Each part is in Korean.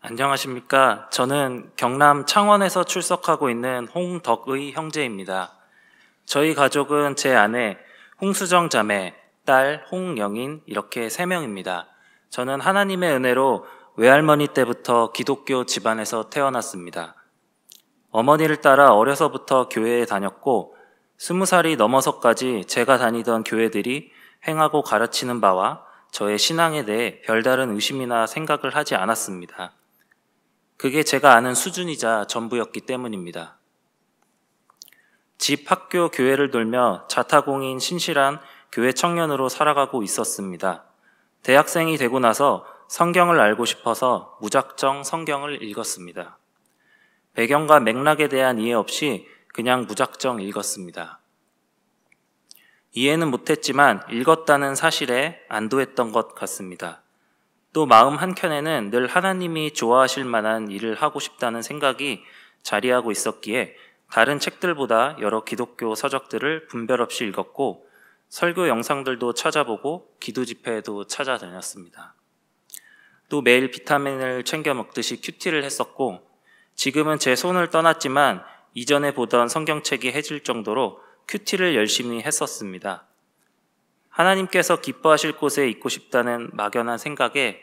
안녕하십니까. 저는 경남 창원에서 출석하고 있는 홍덕의 형제입니다. 저희 가족은 제 아내 홍수정 자매, 딸 홍영인 이렇게 세 명입니다. 저는 하나님의 은혜로 외할머니 때부터 기독교 집안에서 태어났습니다. 어머니를 따라 어려서부터 교회에 다녔고, 스무 살이 넘어서까지 제가 다니던 교회들이 행하고 가르치는 바와 저의 신앙에 대해 별다른 의심이나 생각을 하지 않았습니다. 그게 제가 아는 수준이자 전부였기 때문입니다. 집, 학교, 교회를 돌며 자타공인 신실한 교회 청년으로 살아가고 있었습니다. 대학생이 되고 나서 성경을 알고 싶어서 무작정 성경을 읽었습니다. 배경과 맥락에 대한 이해 없이 그냥 무작정 읽었습니다. 이해는 못했지만 읽었다는 사실에 안도했던 것 같습니다. 또 마음 한켠에는 늘 하나님이 좋아하실 만한 일을 하고 싶다는 생각이 자리하고 있었기에 다른 책들보다 여러 기독교 서적들을 분별 없이 읽었고 설교 영상들도 찾아보고 기도 집회에도 찾아다녔습니다. 또 매일 비타민을 챙겨 먹듯이 큐티를 했었고 지금은 제 손을 떠났지만 이전에 보던 성경책이 해질 정도로 큐티를 열심히 했었습니다. 하나님께서 기뻐하실 곳에 있고 싶다는 막연한 생각에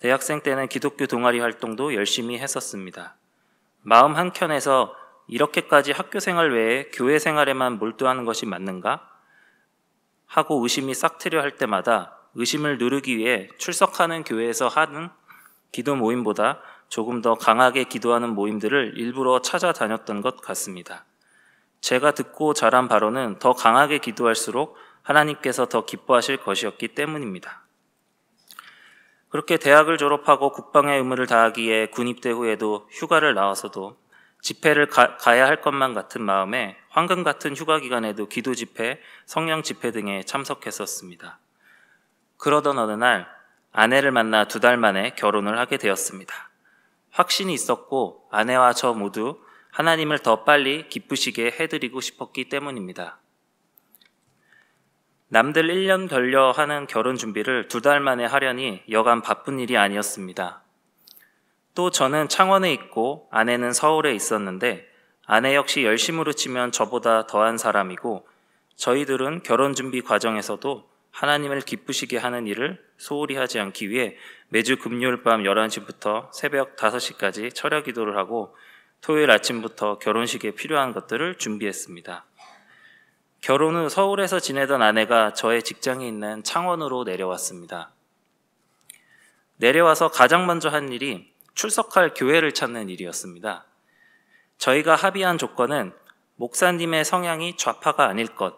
대학생 때는 기독교 동아리 활동도 열심히 했었습니다. 마음 한켠에서 이렇게까지 학교 생활 외에 교회 생활에만 몰두하는 것이 맞는가? 하고 의심이 싹트려 할 때마다 의심을 누르기 위해 출석하는 교회에서 하는 기도 모임보다 조금 더 강하게 기도하는 모임들을 일부러 찾아다녔던 것 같습니다. 제가 듣고 자란 바로는 더 강하게 기도할수록 하나님께서 더 기뻐하실 것이었기 때문입니다. 그렇게 대학을 졸업하고 국방의 의무를 다하기에 군입대 후에도 휴가를 나와서도 집회를 가, 야할 것만 같은 마음에 황금 같은 휴가 기간에도 기도 집회, 성령 집회 등에 참석했었습니다. 그러던 어느 날 아내를 만나 두 달 만에 결혼을 하게 되었습니다. 확신이 있었고 아내와 저 모두 하나님을 더 빨리 기쁘시게 해드리고 싶었기 때문입니다. 남들 1년 걸려 하는 결혼 준비를 두 달 만에 하려니 여간 바쁜 일이 아니었습니다. 또 저는 창원에 있고 아내는 서울에 있었는데 아내 역시 열심으로 치면 저보다 더한 사람이고 저희들은 결혼 준비 과정에서도 하나님을 기쁘시게 하는 일을 소홀히 하지 않기 위해 매주 금요일 밤 11시부터 새벽 5시까지 철야 기도를 하고 토요일 아침부터 결혼식에 필요한 것들을 준비했습니다. 결혼 후 서울에서 지내던 아내가 저의 직장이 있는 창원으로 내려왔습니다. 내려와서 가장 먼저 한 일이 출석할 교회를 찾는 일이었습니다. 저희가 합의한 조건은 목사님의 성향이 좌파가 아닐 것,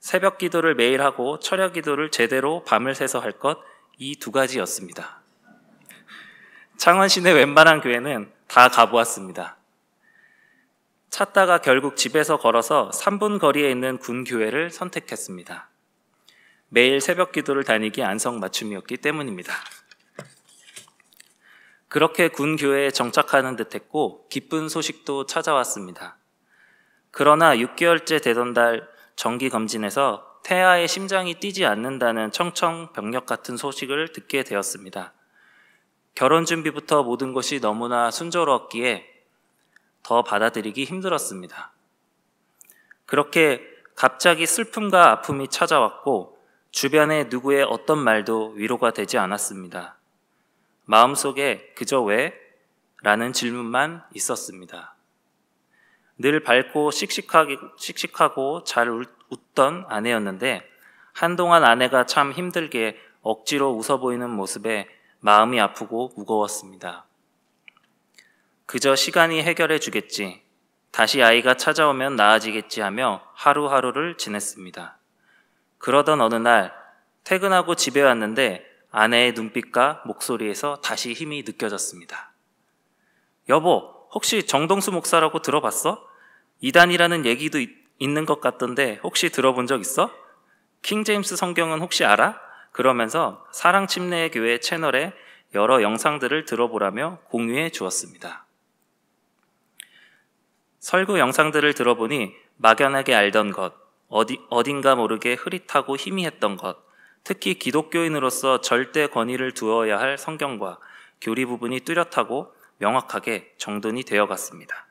새벽 기도를 매일 하고 철야 기도를 제대로 밤을 새서 할 것, 이 두 가지였습니다. 창원 시내 웬만한 교회는 다 가보았습니다. 찾다가 결국 집에서 걸어서 3분 거리에 있는 군교회를 선택했습니다. 매일 새벽 기도를 다니기 안성 맞춤이었기 때문입니다. 그렇게 군교회에 정착하는 듯 했고, 기쁜 소식도 찾아왔습니다. 그러나 6개월째 되던 달 정기검진에서 태아의 심장이 뛰지 않는다는 청청병력 같은 소식을 듣게 되었습니다. 결혼 준비부터 모든 것이 너무나 순조로웠기에 더 받아들이기 힘들었습니다. 그렇게 갑자기 슬픔과 아픔이 찾아왔고 주변의 누구의 어떤 말도 위로가 되지 않았습니다. 마음속에 그저 왜? 라는 질문만 있었습니다. 늘 밝고 씩씩하고, 씩씩하고 잘 웃던 아내였는데 한동안 아내가 참 힘들게 억지로 웃어 보이는 모습에 마음이 아프고 무거웠습니다. 그저 시간이 해결해 주겠지. 다시 아이가 찾아오면 나아지겠지 하며 하루하루를 지냈습니다. 그러던 어느 날 퇴근하고 집에 왔는데 아내의 눈빛과 목소리에서 다시 힘이 느껴졌습니다. 여보, 혹시 정동수 목사라고 들어봤어? 이단이라는 얘기도 있, 있는 것 같던데 혹시 들어본 적 있어? 킹제임스 성경은 혹시 알아? 그러면서 사랑침례의 교회 채널에 여러 영상들을 들어보라며 공유해 주었습니다. 설교 영상들을 들어보니 막연하게 알던 것, 어디, 어딘가 모르게 흐릿하고 희미했던 것, 특히 기독교인으로서 절대 권위를 두어야 할 성경과 교리 부분이 뚜렷하고 명확하게 정돈이 되어 갔습니다.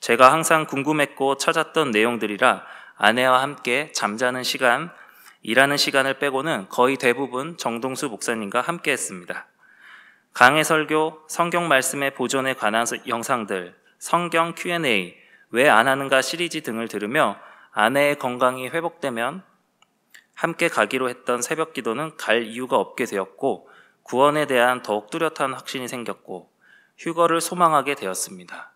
제가 항상 궁금했고 찾았던 내용들이라 아내와 함께 잠자는 시간, 일하는 시간을 빼고는 거의 대부분 정동수 목사님과 함께 했습니다. 강해 설교, 성경 말씀의 보존에 관한 영상들, 성경 Q&A, 왜 안 하는가 시리즈 등을 들으며 아내의 건강이 회복되면 함께 가기로 했던 새벽 기도는 갈 이유가 없게 되었고 구원에 대한 더욱 뚜렷한 확신이 생겼고 휴거를 소망하게 되었습니다.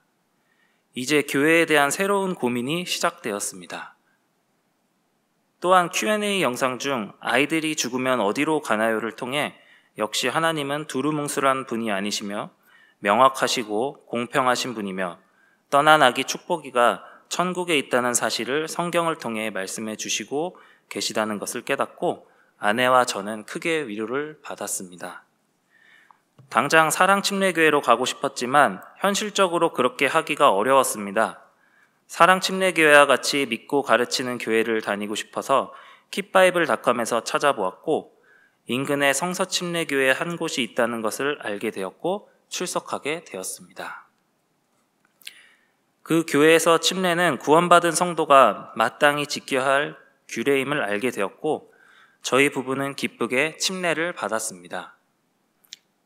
이제 교회에 대한 새로운 고민이 시작되었습니다. 또한 Q&A 영상 중 아이들이 죽으면 어디로 가나요를 통해 역시 하나님은 두루뭉술한 분이 아니시며 명확하시고 공평하신 분이며 떠난아기 축복이가 천국에 있다는 사실을 성경을 통해 말씀해 주시고 계시다는 것을 깨닫고 아내와 저는 크게 위로를 받았습니다. 당장 사랑 침례교회로 가고 싶었지만 현실적으로 그렇게 하기가 어려웠습니다. 사랑 침례교회와 같이 믿고 가르치는 교회를 다니고 싶어서 킵바이블닷컴에서 찾아보았고 인근에 성서 침례교회 한 곳이 있다는 것을 알게 되었고 출석하게 되었습니다. 그 교회에서 침례는 구원받은 성도가 마땅히 지켜야 할 규례임을 알게 되었고 저희 부부는 기쁘게 침례를 받았습니다.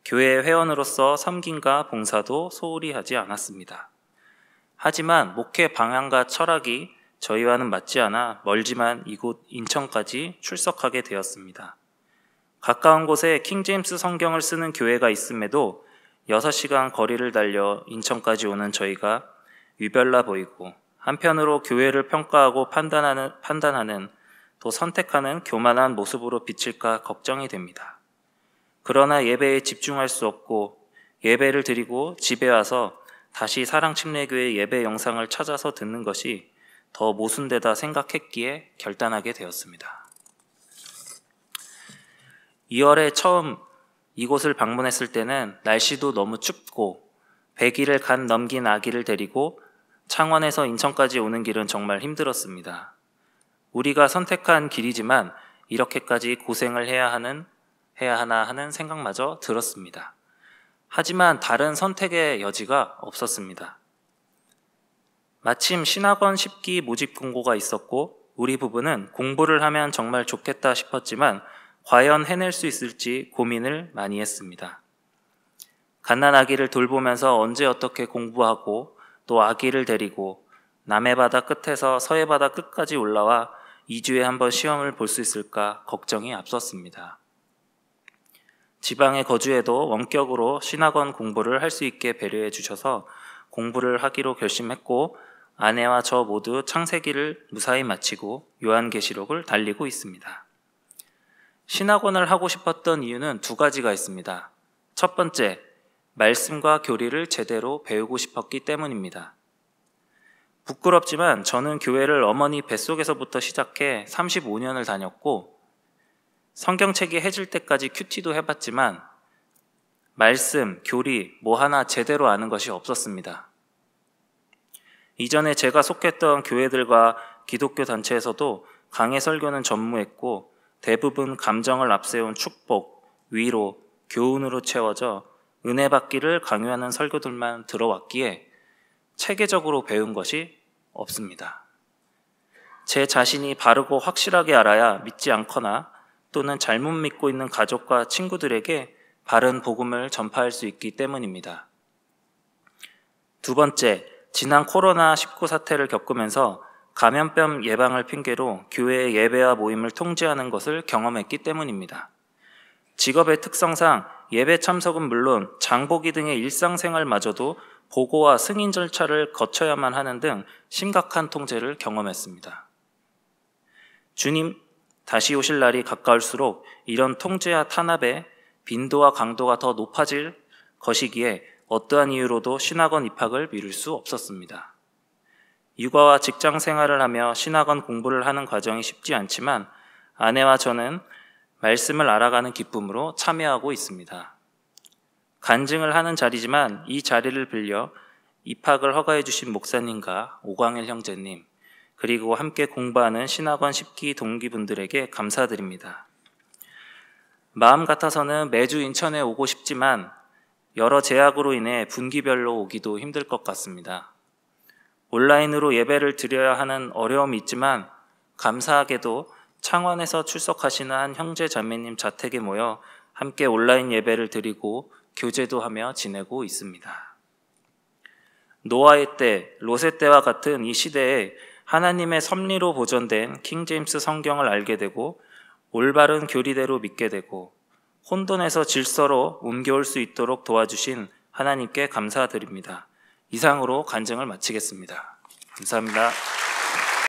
교회 회원으로서 섬김과 봉사도 소홀히 하지 않았습니다. 하지만 목회 방향과 철학이 저희와는 맞지 않아 멀지만 이곳 인천까지 출석하게 되었습니다. 가까운 곳에 킹제임스 성경을 쓰는 교회가 있음에도 6시간 거리를 달려 인천까지 오는 저희가 유별나 보이고 한편으로 교회를 평가하고 판단하는, 판단하는 또 선택하는 교만한 모습으로 비칠까 걱정이 됩니다. 그러나 예배에 집중할 수 없고 예배를 드리고 집에 와서 다시 사랑침례교회 예배 영상을 찾아서 듣는 것이 더 모순되다 생각했기에 결단하게 되었습니다. 2월에 처음 이곳을 방문했을 때는 날씨도 너무 춥고 100일을 간 넘긴 아기를 데리고 창원에서 인천까지 오는 길은 정말 힘들었습니다. 우리가 선택한 길이지만 이렇게까지 고생을 해야 하는 해야 하나 하는 생각마저 들었습니다. 하지만 다른 선택의 여지가 없었습니다. 마침 신학원 10기 모집 공고가 있었고 우리 부부는 공부를 하면 정말 좋겠다 싶었지만 과연 해낼 수 있을지 고민을 많이 했습니다. 갓난 아기를 돌보면서 언제 어떻게 공부하고 또 아기를 데리고 남해 바다 끝에서 서해 바다 끝까지 올라와 2주에 한번 시험을 볼 수 있을까 걱정이 앞섰습니다. 지방에 거주해도 원격으로 신학원 공부를 할 수 있게 배려해 주셔서 공부를 하기로 결심했고 아내와 저 모두 창세기를 무사히 마치고 요한계시록을 달리고 있습니다. 신학원을 하고 싶었던 이유는 두 가지가 있습니다. 첫 번째, 말씀과 교리를 제대로 배우고 싶었기 때문입니다. 부끄럽지만 저는 교회를 어머니 뱃속에서부터 시작해 35년을 다녔고, 성경책이 해질 때까지 큐티도 해봤지만, 말씀, 교리, 뭐 하나 제대로 아는 것이 없었습니다. 이전에 제가 속했던 교회들과 기독교 단체에서도 강의 설교는 전무했고, 대부분 감정을 앞세운 축복, 위로, 교훈으로 채워져 은혜 받기를 강요하는 설교들만 들어왔기에 체계적으로 배운 것이 없습니다. 제 자신이 바르고 확실하게 알아야 믿지 않거나 또는 잘못 믿고 있는 가족과 친구들에게 바른 복음을 전파할 수 있기 때문입니다. 두 번째, 지난 코로나19 사태를 겪으면서 감염병 예방을 핑계로 교회의 예배와 모임을 통제하는 것을 경험했기 때문입니다. 직업의 특성상 예배 참석은 물론 장보기 등의 일상생활마저도 보고와 승인 절차를 거쳐야만 하는 등 심각한 통제를 경험했습니다. 주님, 다시 오실 날이 가까울수록 이런 통제와 탄압의 빈도와 강도가 더 높아질 것이기에 어떠한 이유로도 신학원 입학을 미룰 수 없었습니다. 육아와 직장 생활을 하며 신학원 공부를 하는 과정이 쉽지 않지만 아내와 저는 말씀을 알아가는 기쁨으로 참여하고 있습니다. 간증을 하는 자리지만 이 자리를 빌려 입학을 허가해 주신 목사님과 오광일 형제님, 그리고 함께 공부하는 신학원 10기 동기분들에게 감사드립니다. 마음 같아서는 매주 인천에 오고 싶지만 여러 제약으로 인해 분기별로 오기도 힘들 것 같습니다. 온라인으로 예배를 드려야 하는 어려움이 있지만 감사하게도 창원에서 출석하시는 한 형제 자매님 자택에 모여 함께 온라인 예배를 드리고 교제도 하며 지내고 있습니다. 노아의 때, 로세 때와 같은 이 시대에 하나님의 섭리로 보존된 킹 제임스 성경을 알게 되고 올바른 교리대로 믿게 되고 혼돈에서 질서로 옮겨올 수 있도록 도와주신 하나님께 감사드립니다. 이상으로 간증을 마치겠습니다. 감사합니다.